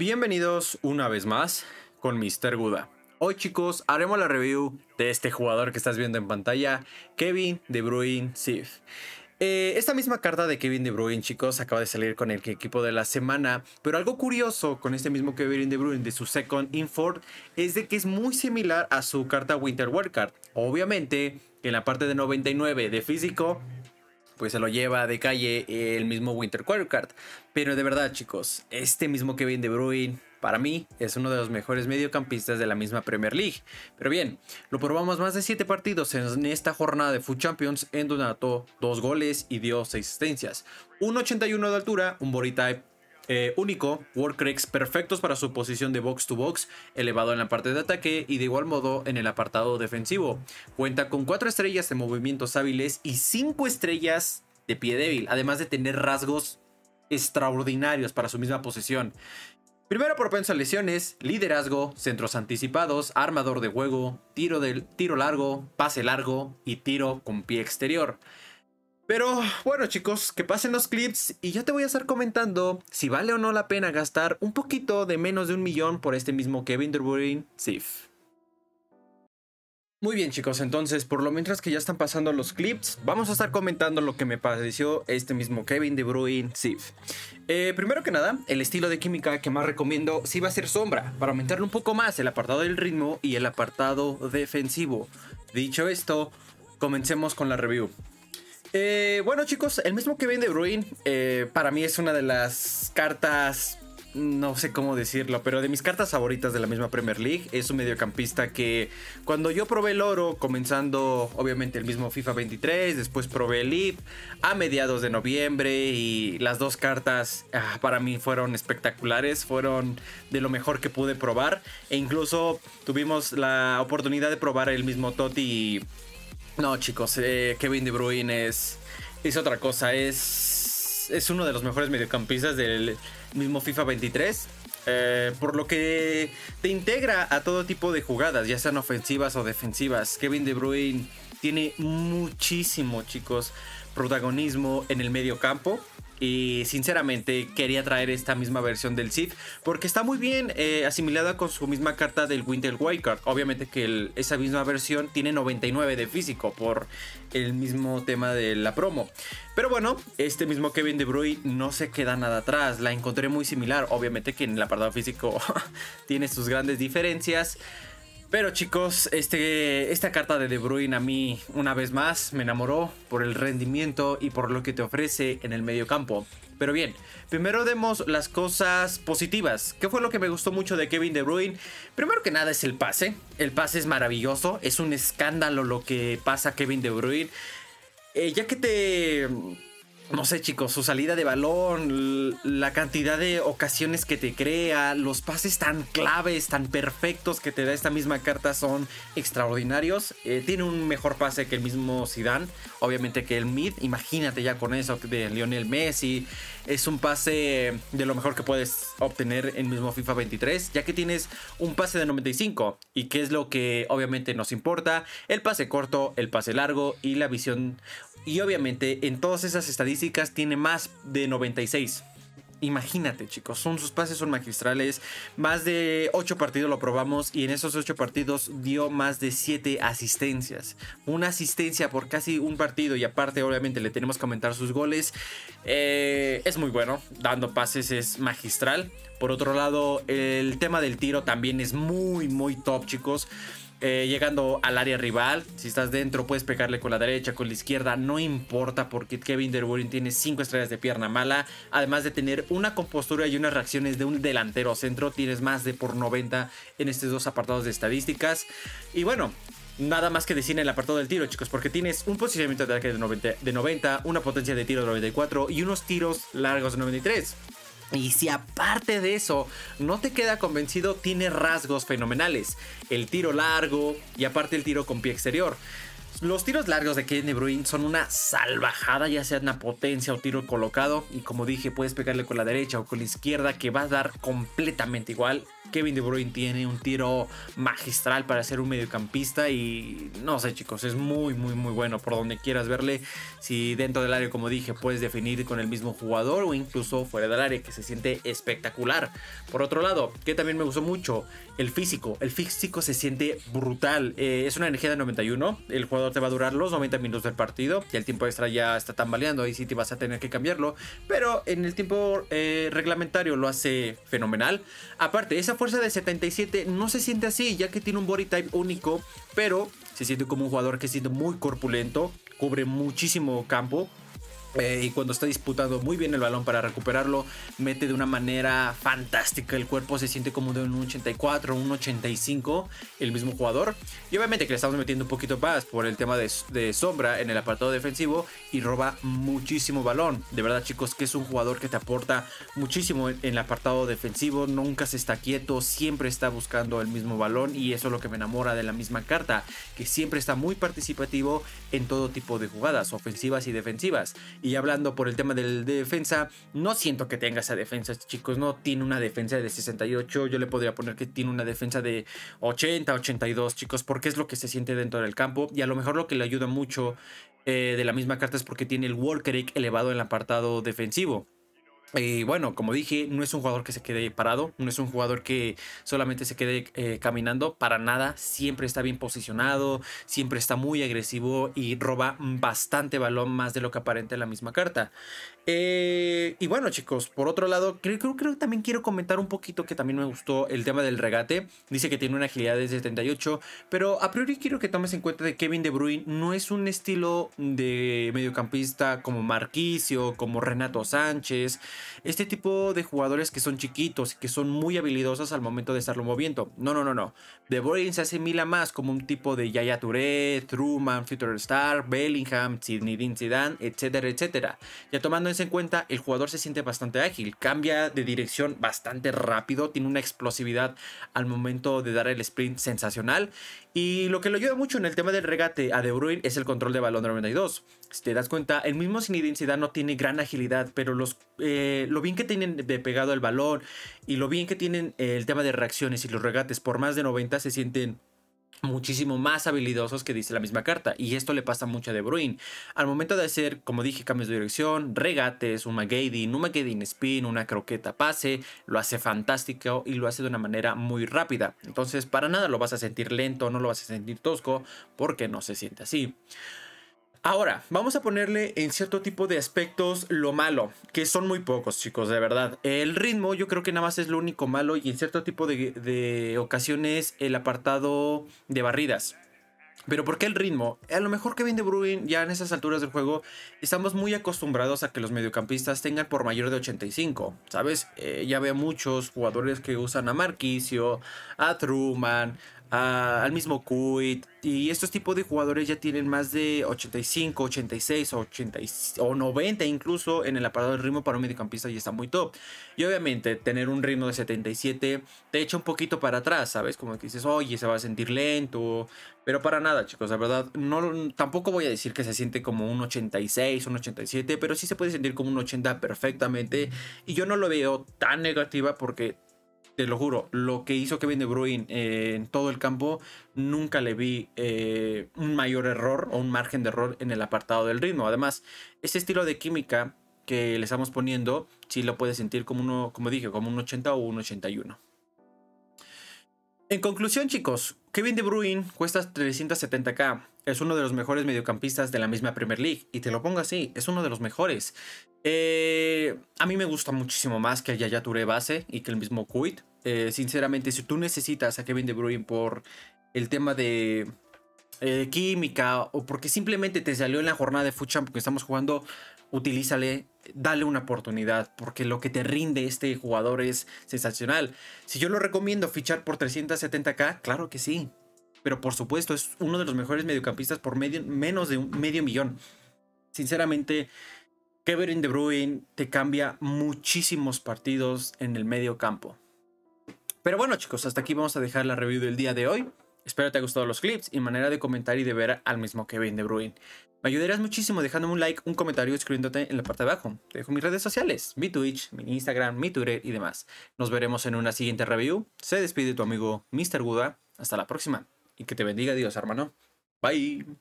Bienvenidos una vez más con Mr. Guda. Hoy chicos haremos la review de este jugador que estás viendo en pantalla, Kevin De Bruin, Sif. Eh, esta misma carta de Kevin De Bruin, chicos, acaba de salir con el equipo de la semana. Pero algo curioso con este mismo Kevin De Bruin de su Second Infort es de que es muy similar a su carta Winter World Card. Obviamente, en la parte de 99 de físico, pues se lo lleva de calle el mismo Winter Quartercard. Pero de verdad, chicos, este mismo Kevin De Bruyne, para mí, es uno de los mejores mediocampistas de la misma Premier League. Pero bien, lo probamos más de 7 partidos en esta jornada de Food Champions, en donde anotó 2 goles y dio 6 asistencias. Un 81 de altura, un body type eh, único, Warcrags, perfectos para su posición de box to box, elevado en la parte de ataque y de igual modo en el apartado defensivo. Cuenta con 4 estrellas de movimientos hábiles y 5 estrellas de pie débil, además de tener rasgos extraordinarios para su misma posición. Primero propenso a lesiones, liderazgo, centros anticipados, armador de juego, tiro, del, tiro largo, pase largo y tiro con pie exterior. Pero bueno chicos, que pasen los clips y yo te voy a estar comentando si vale o no la pena gastar un poquito de menos de un millón por este mismo Kevin De Bruin Sif. Muy bien chicos, entonces por lo mientras que ya están pasando los clips, vamos a estar comentando lo que me pareció este mismo Kevin De Bruin Sif. Eh, primero que nada, el estilo de química que más recomiendo sí va a ser sombra, para aumentarle un poco más el apartado del ritmo y el apartado defensivo. Dicho esto, comencemos con la review. Eh, bueno, chicos, el mismo que vende De eh, para mí es una de las cartas. No sé cómo decirlo, pero de mis cartas favoritas de la misma Premier League es un mediocampista que cuando yo probé el oro, comenzando obviamente el mismo FIFA 23, después probé el IP a mediados de noviembre y las dos cartas ah, para mí fueron espectaculares, fueron de lo mejor que pude probar e incluso tuvimos la oportunidad de probar el mismo Totti y no, chicos, eh, Kevin De Bruyne es, es otra cosa. Es, es uno de los mejores mediocampistas del mismo FIFA 23. Eh, por lo que te integra a todo tipo de jugadas, ya sean ofensivas o defensivas. Kevin De Bruyne tiene muchísimo, chicos, protagonismo en el mediocampo, y sinceramente quería traer esta misma versión del Sith porque está muy bien eh, asimilada con su misma carta del Winter Wildcard. Obviamente que esa misma versión tiene 99 de físico por el mismo tema de la promo. Pero bueno, este mismo Kevin De Bruyne no se queda nada atrás. La encontré muy similar. Obviamente que en el apartado físico tiene sus grandes diferencias. Pero chicos, este, esta carta de De Bruyne a mí una vez más me enamoró por el rendimiento y por lo que te ofrece en el campo. Pero bien, primero demos las cosas positivas. ¿Qué fue lo que me gustó mucho de Kevin De Bruyne? Primero que nada es el pase. El pase es maravilloso. Es un escándalo lo que pasa Kevin De Bruyne. Eh, ya que te no sé, chicos, su salida de balón, la cantidad de ocasiones que te crea, los pases tan claves, tan perfectos que te da esta misma carta son extraordinarios. Eh, tiene un mejor pase que el mismo Zidane, obviamente que el Mid, imagínate ya con eso de Lionel Messi. Es un pase de lo mejor que puedes obtener en mismo FIFA 23, ya que tienes un pase de 95 y qué es lo que obviamente nos importa, el pase corto, el pase largo y la visión y obviamente en todas esas estadísticas tiene más de 96. Imagínate, chicos, son, sus pases son magistrales. Más de 8 partidos lo probamos y en esos 8 partidos dio más de 7 asistencias. Una asistencia por casi un partido y aparte obviamente le tenemos que aumentar sus goles. Eh, es muy bueno, dando pases es magistral. Por otro lado, el tema del tiro también es muy, muy top, chicos. Eh, llegando al área rival. Si estás dentro, puedes pegarle con la derecha, con la izquierda, no importa porque Kevin De Bruyne tiene 5 estrellas de pierna mala. Además de tener una compostura y unas reacciones de un delantero centro, tienes más de por 90 en estos dos apartados de estadísticas. Y bueno, nada más que decir en el apartado del tiro, chicos, porque tienes un posicionamiento de ataque de 90, de 90 una potencia de tiro de 94 y unos tiros largos de 93. Y si aparte de eso no te queda convencido, tiene rasgos fenomenales. El tiro largo y aparte el tiro con pie exterior. Los tiros largos de Kevin De Bruyne son una salvajada, ya sea una potencia o tiro colocado. Y como dije, puedes pegarle con la derecha o con la izquierda, que va a dar completamente igual. Kevin De Bruyne tiene un tiro magistral para ser un mediocampista. Y no sé, chicos, es muy, muy, muy bueno por donde quieras verle. Si dentro del área, como dije, puedes definir con el mismo jugador o incluso fuera del área, que se siente espectacular. Por otro lado, que también me gustó mucho, el físico. El físico se siente brutal. Eh, es una energía de 91. El jugador te va a durar los 90 minutos del partido. Y el tiempo extra ya está tambaleando. Ahí sí te vas a tener que cambiarlo. Pero en el tiempo eh, reglamentario lo hace fenomenal. Aparte, esa fuerza de 77 no se siente así, ya que tiene un body type único. Pero se siente como un jugador que siente muy corpulento. Cubre muchísimo campo. Eh, y cuando está disputando muy bien el balón para recuperarlo, mete de una manera fantástica. El cuerpo se siente como de un 84, un 85, el mismo jugador. Y obviamente que le estamos metiendo un poquito más por el tema de, sombra en el apartado defensivo y roba muchísimo balón. De verdad, chicos, que es un jugador que te aporta muchísimo en el apartado defensivo. Nunca se está quieto, siempre está buscando el mismo balón. Y eso es lo que me enamora de la misma carta, que siempre está muy participativo en todo tipo de jugadas, ofensivas y defensivas y hablando por el tema del, defensa, no siento que tenga esa defensa, chicos. No tiene una defensa de 68. Yo le podría poner que tiene una defensa de 80, 82, chicos, porque es lo que se siente dentro del campo. Y a lo mejor lo que le ayuda mucho eh, de la misma carta es porque tiene el workeric elevado en el apartado defensivo. Eh, bueno, como dije, no es un jugador que se quede parado, no es un jugador que solamente se quede eh, caminando, para nada, siempre está bien posicionado, siempre está muy agresivo y roba bastante balón más de lo que aparenta en la misma carta. Eh, y bueno chicos, por otro lado, creo, que también quiero comentar un poquito que también me gustó el tema del regate, dice que tiene una agilidad de 78, pero a priori quiero que tomes en cuenta de Kevin De Bruyne no es un estilo de mediocampista como Marquicio, como Renato Sánchez, este tipo de jugadores que son chiquitos y que son muy habilidosos al momento de estarlo moviendo. No, no, no, no. De Bruyne se asimila más como un tipo de Yaya Touré, Truman, Future Star, Bellingham, Sidney Dean etcétera, etcétera. Ya tomando en cuenta, el jugador se siente bastante ágil, cambia de dirección bastante rápido, tiene una explosividad al momento de dar el sprint sensacional y lo que lo ayuda mucho en el tema del regate a De Bruyne es el control de balón 92. Si te das cuenta, el mismo sin identidad no tiene gran agilidad, pero los, eh, lo bien que tienen de pegado el balón y lo bien que tienen eh, el tema de reacciones y los regates por más de 90 se sienten muchísimo más habilidosos que dice la misma carta. Y esto le pasa mucho a De Bruyne. Al momento de hacer, como dije, cambios de dirección, regates, un Magadin, un Magadin spin, una croqueta pase, lo hace fantástico y lo hace de una manera muy rápida. Entonces, para nada lo vas a sentir lento, no lo vas a sentir tosco, porque no se siente así. Ahora, vamos a ponerle en cierto tipo de aspectos lo malo, que son muy pocos, chicos, de verdad. El ritmo, yo creo que nada más es lo único malo, y en cierto tipo de, ocasiones el apartado de barridas. Pero ¿por qué el ritmo? A lo mejor que De Bruin, ya en esas alturas del juego estamos muy acostumbrados a que los mediocampistas tengan por mayor de 85, ¿sabes? Eh, ya veo muchos jugadores que usan a Marquicio, a Truman, al mismo Kuit. Y estos tipos de jugadores ya tienen más de 85, 86 o, o 90 incluso en el apartado del ritmo para un mediocampista y está muy top. Y obviamente tener un ritmo de 77 te echa un poquito para atrás, ¿sabes? Como que dices, oye, se va a sentir lento. Pero para nada, chicos, la verdad, no, tampoco voy a decir que se siente como un 86, un 87, pero sí se puede sentir como un 80 perfectamente. Y yo no lo veo tan negativa porque te lo juro, lo que hizo Kevin De Bruin eh, en todo el campo, nunca le vi eh, un mayor error o un margen de error en el apartado del ritmo. Además, ese estilo de química que le estamos poniendo, sí lo puedes sentir como uno, como dije, como un 80 o un 81. En conclusión, chicos, Kevin De Bruin cuesta 370k. Es uno de los mejores mediocampistas de la misma Premier League. Y te lo pongo así, es uno de los mejores. Eh, a mí me gusta muchísimo más que el Yaya Touré base y que el mismo Kuit. Eh, sinceramente, si tú necesitas a Kevin De Bruyne por el tema de eh, química o porque simplemente te salió en la jornada de Fuchamp porque estamos jugando, utilízale, dale una oportunidad, porque lo que te rinde este jugador es sensacional. Si yo lo recomiendo fichar por 370k, claro que sí. Pero por supuesto, es uno de los mejores mediocampistas por menos de un medio millón. Sinceramente, Kevin De Bruyne te cambia muchísimos partidos en el mediocampo pero bueno chicos, hasta aquí vamos a dejar la review del día de hoy. Espero te haya gustado los clips y manera de comentar y de ver al mismo Kevin De Bruin. Me ayudarás muchísimo dejándome un like, un comentario y escribiéndote en la parte de abajo. Te dejo mis redes sociales, mi Twitch, mi Instagram, mi Twitter y demás. Nos veremos en una siguiente review. Se despide tu amigo Mr. Guda. Hasta la próxima. Y que te bendiga Dios, hermano. Bye.